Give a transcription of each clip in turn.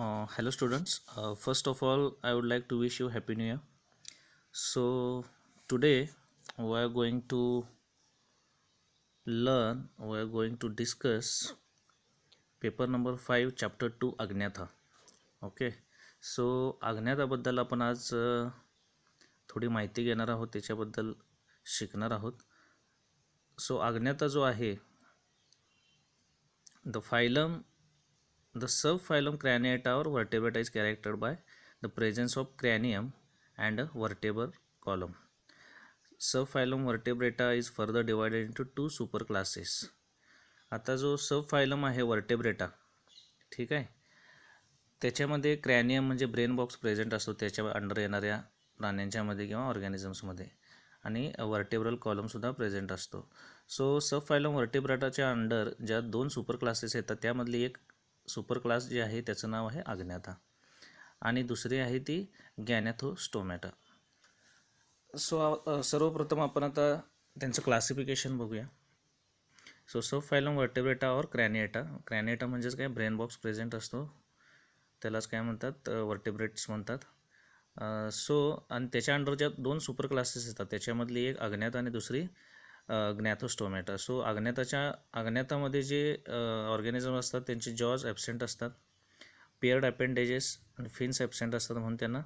Hello students first of all I would like to wish you happy new year so today we are going to learn why are going to discuss paper number five chapter two Agnatha okay so आज्ञाताबद्दल आपण आज uh, थोडी माहिती घेणार आहोत त्याच्याबद्दल शिकणार आहोत सो अज्ञाता जो आहे the phylum the The subphylum Craniata or is is by the the of of cranium and column vertebral column. Vertebrata is further divided into two super classes आता जो सब फायलम आहे वर्टेब्रेटा ठीक आहे त्याच्यामध्ये क्रॅनियम म्हणजे ब्रेन बॉक्स प्रेझेंट असतो त्याच्या under येणाऱ्या प्राण्यांच्यामध्ये किंवा ऑर्गॅनिझम्समध्ये आणि वर्टेब्रल कॉलमसुद्धा प्रेझेंट असतो सो सब फायलॉम वर्टेब्रेटाच्या अंडर ज्या दोन सुपर क्लासेस येतात त्यामधली एक सुपर क्लास जी आहे त्याचं नाव आहे अज्ञाता आणि दुसरी आहे ती गॅनॅथोस्टोमॅटा सो सर्वप्रथम आपण आता त्यांचं क्लासिफिकेशन बघूया सो सो फायलम वर्टेब्रेटा और क्रॅनिएटा क्रॅनिएटा म्हणजेच काय ब्रेन बॉक्स प्रेझेंट असतो त्यालाच काय म्हणतात वर्टेब्रेट्स म्हणतात सो आणि त्याच्या अंडर ज्या दोन सुपर क्लासेस येतात त्याच्यामधली एक अज्ञात आणि दुसरी ज्ञातोस्टोमॅटा सो अज्ञाताच्या अज्ञातामध्ये जे ऑर्गॅनिझम असतात त्यांचे जॉज ॲबसेंट असतात पेअर्ड अपेंडेजेस आणि फिन्स ॲबसेंट असतात म्हणून त्यांना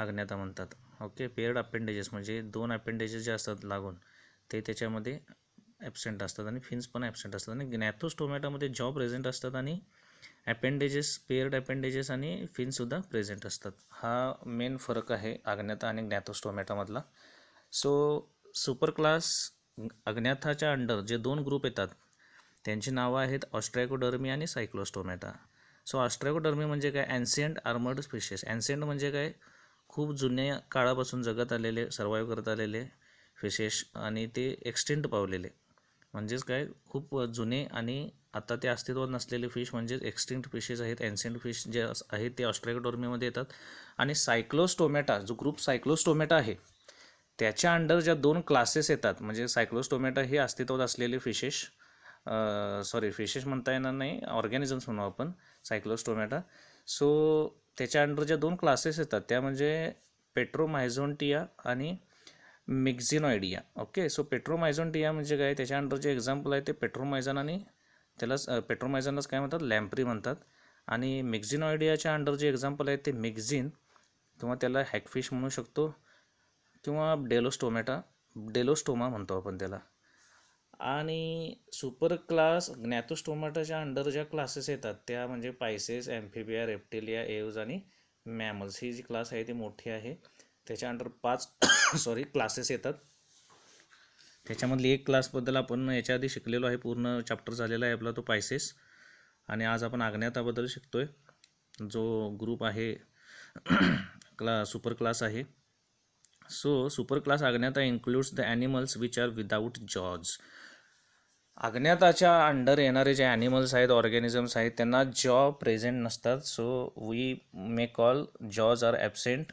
अज्ञाता म्हणतात ओके पेअर्ड अपेंडेजेस म्हणजे दोन अपेंडेजेस जे असतात लागून ते त्याच्यामध्ये ॲबसेंट असतात आणि फिन्स पण ॲबसेंट असतात आणि ग्नॅथोस्टोमॅटामध्ये जॉ प्रेझेंट असतात आणि ॲपेंडेजेस पेअर्ड अपेंडेजेस आणि फिन्ससुद्धा प्रेझेंट असतात हा मेन फरक आहे आग्नेता आणि ग्नॅथोस्टोमॅटामधला सो सुपर क्लास अज्ञाथाच्या अंडर जे दोन ग्रुप येतात त्यांची नावं आहेत ऑस्ट्रॅकोडर्मी आणि सायक्लोस्टोमॅटा सो ऑस्ट्रॅकोडर्मी म्हणजे काय अँसियंट आर्मर्ड स्पेशियस अँसियंट म्हणजे काय खूप जुन्या काळापासून जगत आलेले सर्वाईव्ह करत आलेले फिशेस आणि ते एक्सटेंट पावलेले म्हणजेच काय खूप जुने आणि आता ते अस्तित्वात नसलेले फिश म्हणजेच एक्सटिंक्ट फिशेस आहेत एन्सेंट फिश जे आहेत ते ऑस्ट्रॅकोडॉर्मीमध्ये येतात आणि सायक्लोस्टोमॅटा जो ग्रुप सायक्लोस्टोमॅटा आहे त्याच्या अंडर ज्या दोन क्लासेस येतात म्हणजे सायक्लोस्टोमॅटा हे अस्तित्वात असलेले फिशेश सॉरी फिशेश म्हणता येणार नाही ऑर्गॅनिझम्स म्हणू आपण सायक्लोस्टोमॅटा सो त्याच्या अंडर ज्या दोन क्लासेस येतात त्या म्हणजे पेट्रोमायझोन्टिया आणि मिक्झिनॉइडिया ओके सो पेट्रोमायझोन्टिया म्हणजे काय त्याच्या अंडर जे एक्झाम्पल आहे ते पेट्रोमायझन आणि त्यालाच पेट्रोमायझनलाच काय म्हणतात लॅम्प्री म्हणतात आणि मिक्झिनॉइडियाच्या अंडर जे एक्झाम्पल आहे ते मिक्झिन किंवा त्याला हॅकफिश म्हणू शकतो किंवा डेलोस्टोमॅटा डेलोस्टोमा म्हणतो आपण त्याला आणि सुपर क्लास ज्ञातोस्टोमाटाच्या अंडर ज्या क्लासेस येतात त्या म्हणजे पायसेस एम्फिबिया रेप्टेलिया एव्ज आणि मॅमल्स ही जी क्लास आहे ती मोठी आहे त्याच्या अंडर पाच सॉरी क्लासेस येतात त्याच्यामधली एक क्लासबद्दल आपण याच्या आधी शिकलेलो आहे पूर्ण चॅप्टर झालेला आहे आपला तो पायसेस आणि आज आपण आज्ञाताबद्दल शिकतो आहे जो ग्रुप आहे क्ला सुपर क्लास आहे so super class Agnatha includes the animals which are without jaws अज्ञाताच्या अंडर येणारे जे ॲनिमल्स आहेत ऑर्गॅनिझम्स आहेत त्यांना जॉ प्रेझेंट नसतात so we may call jaws are absent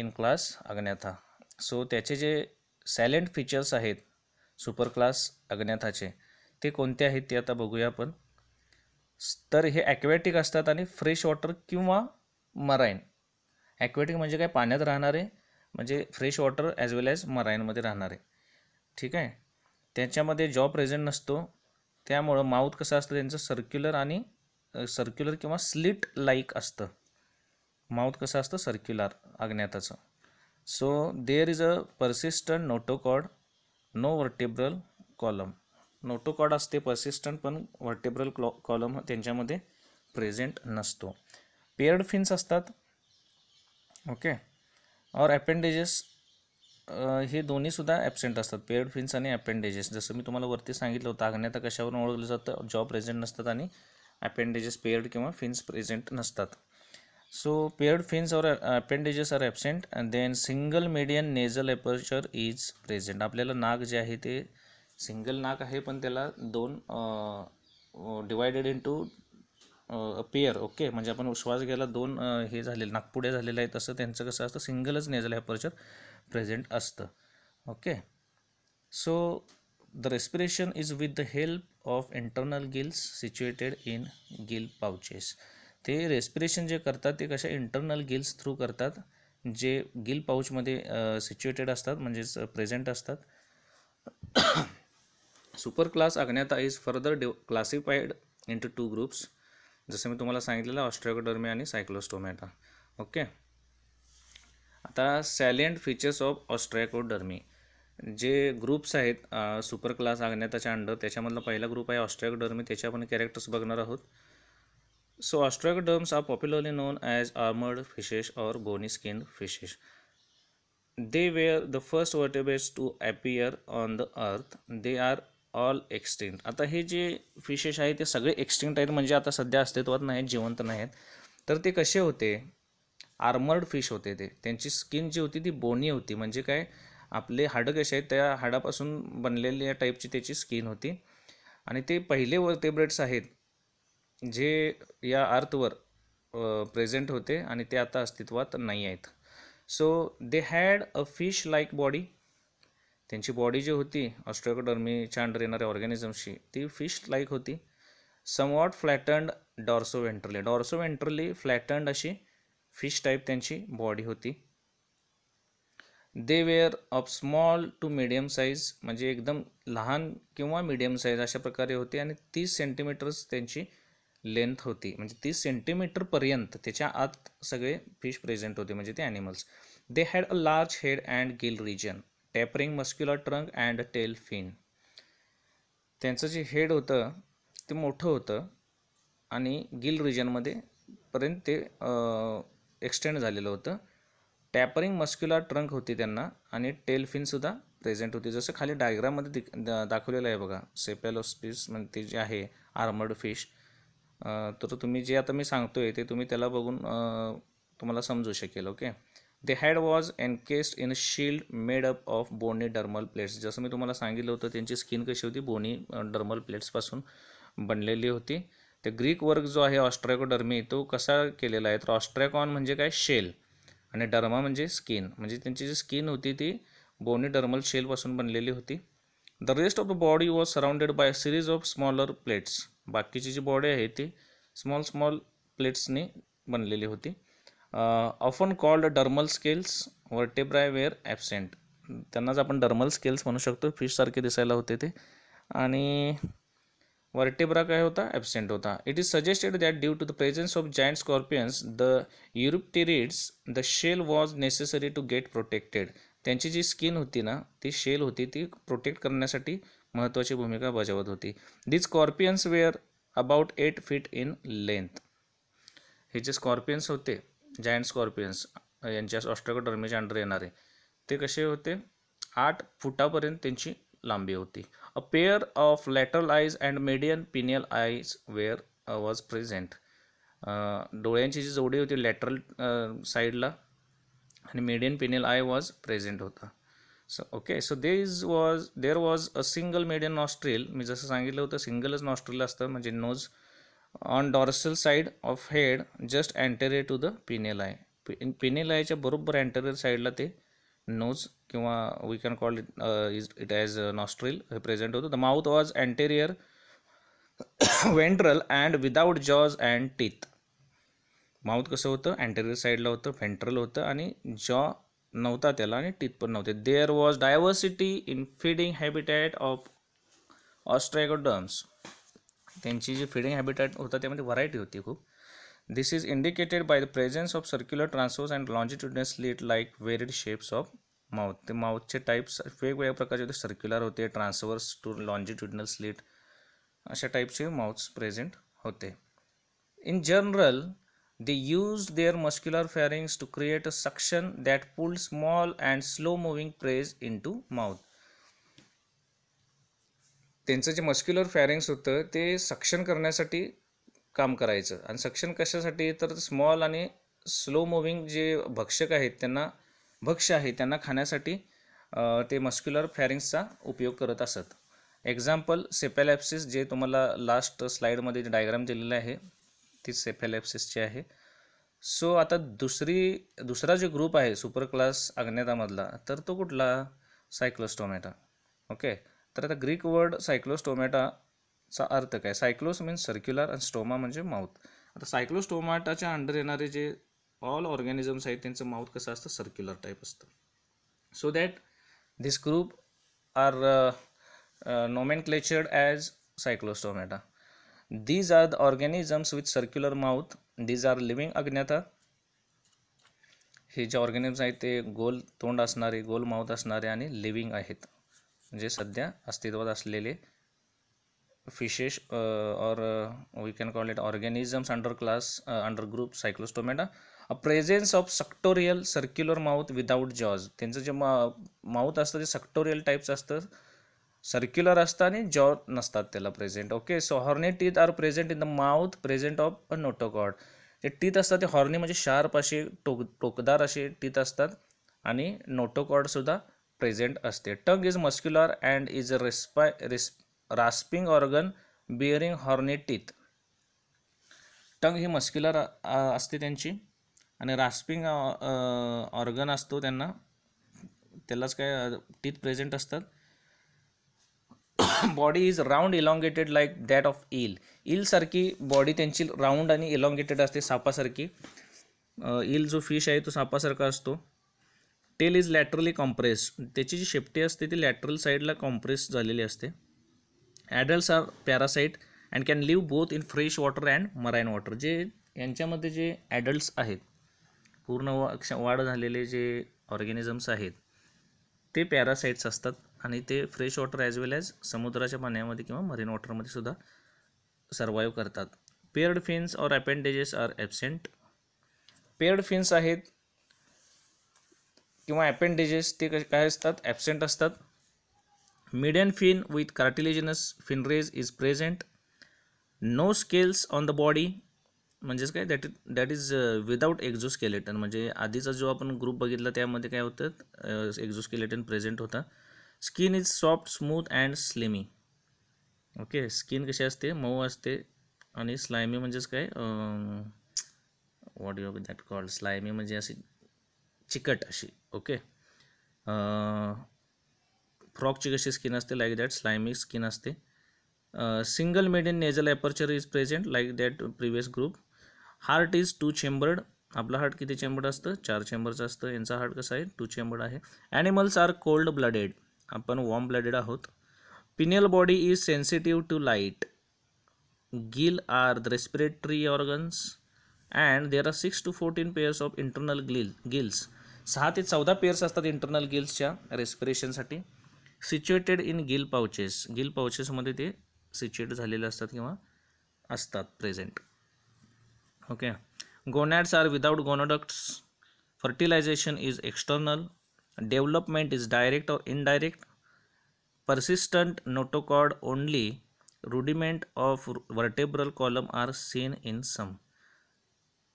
in class Agnatha so त्याचे जे सायलेंट फीचर्स आहेत सुपर क्लास अज्ञाताचे ते कोणते आहेत ते आता बघूया आपण तर हे ॲक्वॅटिक असतात आणि फ्रेश वॉटर किंवा मराईन ॲक्वेटिक म्हणजे काय पाण्यात राहणारे म्हणजे fresh water as well as मराईनमध्ये राहणारे ठीक आहे त्याच्यामध्ये जॉ प्रेझेंट नसतो त्यामुळं माउथ कसं असतं त्यांचं सर्क्युलर आणि सर्क्युलर किंवा स्लिट लाईक असतं माऊथ कसं असतं सर्क्युलर अज्ञाताचं so there is a persistent notochord no vertebral column notochord असते पर्सिस्टंट पण व्हर्टेब्रल क्लॉ कॉलम त्यांच्यामध्ये प्रेझेंट नसतो पेअर्ड फिन्स असतात ओके और ॲपेंडेजेस हे दोन्हीसुद्धा ॲबसेंट असतात पेअर्ड फिन्स आणि ॲपेंडेजेस जसं मी तुम्हाला वरती सांगितलं होतं आग्नेता कशावरून ओळखलं जातं जॉब प्रेझेंट नसतात आणि ॲपेंडेजेस पेअर्ड किंवा फिन्स प्रेझेंट नसतात सो पेरियड फिन्स और appendages are absent and then single median nasal aperture is present आपल्याला नाक जे आहे ते सिंगल नाक आहे पण त्याला दोन डिवायडेड इंटू पेअर ओके म्हणजे आपण श्वास घ्यायला दोन हे झाले नागपुडे झालेलं आहे तसं त्यांचं कसं असतं सिंगलच नेझल ॲपर्चर प्रेझेंट असतं okay so the respiration is with the help of internal gills situated in gill pouches ते रेस्पिरेशन जे करतात ते कशा इंटरनल गिल्स थ्रू करतात जे गिल पाऊचमध्ये सिच्युएटेड असतात म्हणजेच प्रेझेंट असतात super class Agnatha is further डेव क्लासिफाईड इंटू टू ग्रुप्स जसं मी तुम्हाला सांगितलेलं ऑस्ट्रोकोडर्मी आणि सायक्लोस्टोमॅटा ओके आता सॅलियंट फीचर्स ऑफ ऑस्ट्रॅकोडर्मी जे ग्रुप्स आहेत सुपर क्लास आग्नेताच्या अंडर त्याच्यामधला पहिला ग्रुप आहे ऑस्ट्रॅकोडर्मी त्याचे आपण कॅरेक्टर्स बघणार आहोत so ostracoderms are popularly known as armoured fishes or bony skin fishes they were the first vertebrates to appear on the earth they R all extinct आता हे जे फिशेस आहे ते सगळे एक्सटिंक्ट आहेत म्हणजे आता सध्या अस्तित्वात नाहीत जिवंत नाहीत तर ते कसे होते आर्मर्ड फिश होते ते त्यांची स्किन जी होती ती बोनी होती म्हणजे काय आपले हाडं कसे आहेत त्या हाडापासून बनलेल्या टाईपची त्याची स्किन होती आणि ते पहिले वर्तेब्रेड्स आहेत जे या अर्थवर प्रेझेंट होते आणि ते आता अस्तित्वात नाही आहेत so they had a fish like body त्यांची बॉडी जी होती ऑस्ट्रोकोडर्मीच्या अंडर येणाऱ्या ऑर्गॅनिझमशी ती फिश लाईक होती somewhat flattened dorso ventrally dorso ventrally flattened अशी फिश टाईप त्यांची बॉडी होती they were of small to medium size म्हणजे एकदम लहान किंवा मिडियम साईज अशा प्रकारे होती आणि तीस सेंटीमीटर्स त्यांची लेंथ होती म्हणजे तीस सेंटीमीटरपर्यंत त्याच्या आत सगळे फिश प्रेझेंट होते म्हणजे ते animals they had a large head and gill region tapering muscular trunk and tail fin त्यांचं जे हेड होतं ते मोठं होतं आणि गिल रिजनमध्ये पर्यंत ते एक्सटेंड झालेलं होतं टॅपरिंग मस्क्युलर ट्रंक होती त्यांना आणि टेल फिनसुद्धा प्रेझेंट होती जसं खाली डायग्राममध्ये दि दाखवलेलं आहे बघा सेपेलोस्पीस म्हणजे म्हणते जे आहे आर्मर्ड फिश तर तुम्ही जे आता मी सांगतो आहे ते तुम्ही त्याला बघून तुम्हाला समजू शकेल okay the head was encased in a shield made of bony bony plates plates जसं मी तुम्हाला सांगितलं होतं त्यांची स्किन कशी होती बोनी डर्मल प्लेट्सपासून बनलेली होती ते ग्रीक वर्ग जो आहे ऑस्ट्रॅकोडर्मी तो कसा केलेला आहे तर ऑस्ट्रॅकॉन म्हणजे काय शेल आणि डर्मा म्हणजे स्किन म्हणजे त्यांची जी स्किन होती ती बोनी डर्मल शेलपासून बनलेली होती the rest of the body was surrounded by series of smaller plates बाकीची जी बॉडी आहे ती स्मॉल स्मॉल प्लेट्सनी बनलेली होती often called dermal scales vertebrae were absent त्यांनाच आपण डर्मल स्केल्स म्हणू शकतो फिशसारखे दिसायला होते ते आणि वर्टेब्रा काय होता ॲबसेंट होता it is suggested that due to the presence of giant scorpions the eurypterids the shell was necessary to get protected त्यांची जी स्किन होती ना ती शेल होती ती प्रोटेक्ट करण्यासाठी महत्त्वाची भूमिका बजावत होती the scorpions were about eight feet in length हे जे स्कॉर्पियन्स होते जायंट स्कॉर्पियन्स यांच्या ऑस्ट्रॉकोडर्मीच्या अंडर येणारे ते कसे होते आठ फुटापर्यंत त्यांची लांबी होती a pair of lateral eyes and median pineal eyes were was present डोळ्यांची जी जोडी होती लॅटरल साईडला आणि median pineal eye was present होता so okay so they is was there was a single median nostril मी जसं सांगितलं होतं सिंगलच नॉस्ट्रेल असतं म्हणजे nose on dorsal side of head just anterior to the pineal eye pineal आयच्या बरोबर एंटेरियर साईडला ते नोज किंवा we can call it is it as nostril present होतं the mouth was anterior ventral and without jaws and teeth mouth कसं होतं anterior साईडला होतं व्हेंट्रल होतं आणि जॉ नव्हता त्याला आणि टीथ पण नव्हते there was diversity in feeding habitat of ostracoderms त्यांची जी फिडिंग हॅबिटेट होतं त्यामध्ये व्हरायटी होती खूप this is indicated by the presence of circular transverse and longitudinal slit like varied shapes of mouth ते माउथचे टाईप्स वेगवेगळ्या प्रकारचे होते सर्क्युलर होते ट्रान्सवर्स टू लॉन्जिट्युडनल स्लीट अशा टाईपचे माउथ्स प्रेझेंट होते in general they use their muscular pharynx to create a suction that pull small and slow moving prey into mouth त्यांचं जे मस्क्युलर फॅरिंग्स होतं ते सक्षम करण्यासाठी काम करायचं आणि सक्षम कशासाठी तर स्मॉल आणि स्लो मुव्हिंग जे भक्षक आहेत त्यांना भक्ष आहे त्यांना खाण्यासाठी ते मस्क्युलर फॅरिंग्सचा उपयोग करत असत एक्झाम्पल सेपॅलॅप्सिस जे तुम्हाला लास्ट स्लाईडमध्ये डायग्राम दिलेलं आहे ती सेफॅलॅप्सिसची आहे सो आता दुसरी दुसरा जो ग्रुप आहे सुपर क्लास अग्नेतामधला तर तो कुठला सायक्लोस्टोमॅटा ओके तर आता ग्रीक वर्ड सायक्लोस्टोमॅटाचा अर्थ काय सायक्लोस मीन्स सर्क्युलर आणि स्टोमा म्हणजे माउथ आता सायक्लोस्टोमॅटाच्या अंडर येणारे जे ऑल ऑर्गॅनिझम्स आहेत त्यांचं माउथ कसं असतं सर्क्युलर टाईप असतं so that this group are nomenclatured as Cyclostomata these are the with circular circular mouth are living living Agnatha हे जे ऑर्गॅनिझम्स आहेत ते गोल तोंड असणारे गोल माउथ असणारे आणि लिव्हिंग आहेत जे सध्या अस्तित्वात असलेले fishes or we can call it organisms under class under group Cyclostomata a presence of suctorial circular mouth without jaws त्यांचं जे मा माऊथ असतं ते सक्टोरियल टाईपचं असतं सर्क्युलर असतं आणि जॉ नसतात त्याला present okay so horny teeth are present in the mouth present of a notochord जे टीथ असतात ते हॉर्नी म्हणजे शार्प असे टोक टोकदार असे टीथ असतात आणि नोटोकॉडसुद्धा प्रेझेंट असते tongue is muscular and is रेस्पाय रेस्प rasping organ bearing horny teeth tongue ही मस्क्युलर असते त्यांची आणि रास्पिंग ऑर्गन असतो त्यांना त्यालाच काय टीथ प्रेझेंट असतात body is round elongated like that of eel इलसारखी बॉडी त्यांची राऊंड आणि इलॉंगेटेड असते सापासारखी इल जो फिश आहे तो सापासारखा असतो टेल इज लॅटरली कॉम्प्रेस त्याची जी शेपटी असते ती लॅटरल साईडला कॉम्प्रेस झालेली असते adults are parasite and can live both in fresh water and marine water जे यांच्यामध्ये जे ॲडल्ट्स आहेत पूर्ण वा वाढ झालेले जे ऑर्गॅनिझम्स आहेत ते पॅरासाईट्स असतात आणि ते fresh water as well as समुद्राच्या पाण्यामध्ये किंवा मरीन वॉटरमध्ये सुद्धा सर्वाईव्ह करतात paired fins or appendages are absent paired fins आहेत किंवा ॲपेंडेजेस ते काय असतात ॲबसेंट असतात median fin with cartilaginous fin rays is present no scales on the body म्हणजेच काय that is that is without exoskeleton म्हणजे आधीचा जो आपण ग्रुप बघितला त्यामध्ये काय होतं एक्झोस्केलेटन प्रेझेंट होता skin is soft smooth and slimy okay skin कशी असते मऊ असते आणि स्लायमी म्हणजेच काय what you that called slimy म्हणजे अशी चिकट अशी ओके फ्रॉकची कशी स्किन असते लाईक दॅट स्लायमिक स्किन असते single median nasal aperture is present like that previous group heart is two chambered आपला हार्ट किती चेंबर्ड असतं चार चेंबरचं असतं यांचा हार्ट कसा आहे टू चेंबर्ड आहे ॲनिमल्स आर कोल्ड ब्लडेड आपण वॉर्म ब्लडेड आहोत pineal body is sensitive to light gill are the respiratory organs and there are six to fourteen pairs of internal gill gills सहा ते चौदा pairs असतात internal गिल्सच्या रेस्पिरेशनसाठी situated in gill pouches gill पाउचेसमध्ये ते situate झालेले असतात किंवा असतात present okay gonads are without gonoducts fertilisation is external development is direct or indirect persistent notochord only rudiment of vertebral column are seen in some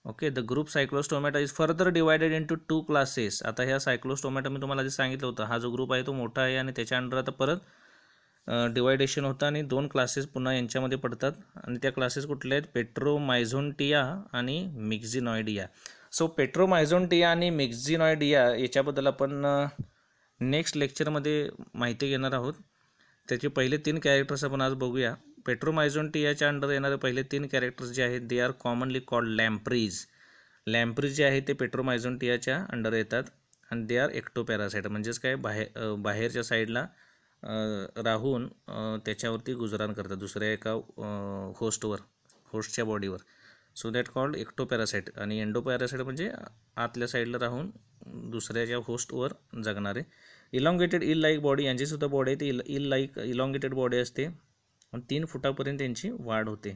okay the group Cyclostomata is further divided into two classes आता ह्या सायक्लोस्टोमॅटा मी तुम्हाला जे सांगितलं होतं हा जो group आहे तो मोठा आहे आणि त्याच्या अंडर आता परत डिवायडेशन होतं आणि दोन क्लासेस पुन्हा यांच्यामध्ये पडतात आणि त्या क्लासेस कुठल्या आहेत पेट्रोमायझोनटिया आणि मिक्झिनॉयडिया सो पेट्रोमायझोनटिया आणि मिक्झिनॉयडिया याच्याबद्दल आपण नेक्स्ट लेक्चरमध्ये माहिती घेणार आहोत त्याचे पहिले तीन कॅरेक्टर्स आपण आज बघूया पेट्रोमायझोन टी याच्या अंडर येणारे पहिले तीन कॅरेक्टर्स जे आहेत they are commonly called lampreys lampreys जे आहे ते पेट्रोमायझोन अंडर येतात आणि दे आर एक्टोपॅरासाईट म्हणजेच काय बाहेर बाहेरच्या साईडला राहून त्याच्यावरती गुजराण करतात दुसऱ्या एका होस्टवर होस्टच्या बॉडीवर so that called ecto ectoparasite आणि पॅरासाईट म्हणजे आतल्या साईडला राहून दुसऱ्याच्या होस्टवर जगणारे इलॉंगेटेड इल लाईक बॉडी यांचीसुद्धा बॉडी आहे ती eel eel like elongated body असते तीन फुटापर्यंत त्यांची वाढ होते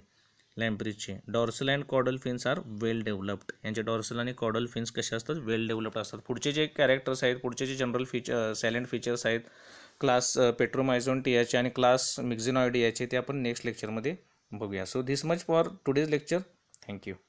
लॅम्प्रीजचे dorsal and caudal fins are well developed यांचे डॉर्सल आणि कॉडल फिन्स कसे असतात वेल डेव्हलप्ड असतात पुढचे जे कॅरेक्टर्स आहेत पुढचे जे जनरल फीचर सॅलेंट फीचर्स आहेत क्लास पेट्रोमायझोन टी याचे आणि क्लास डी याचे ते आपण नेक्स्ट लेक्चरमध्ये बघूया so this much for today's lecture thank you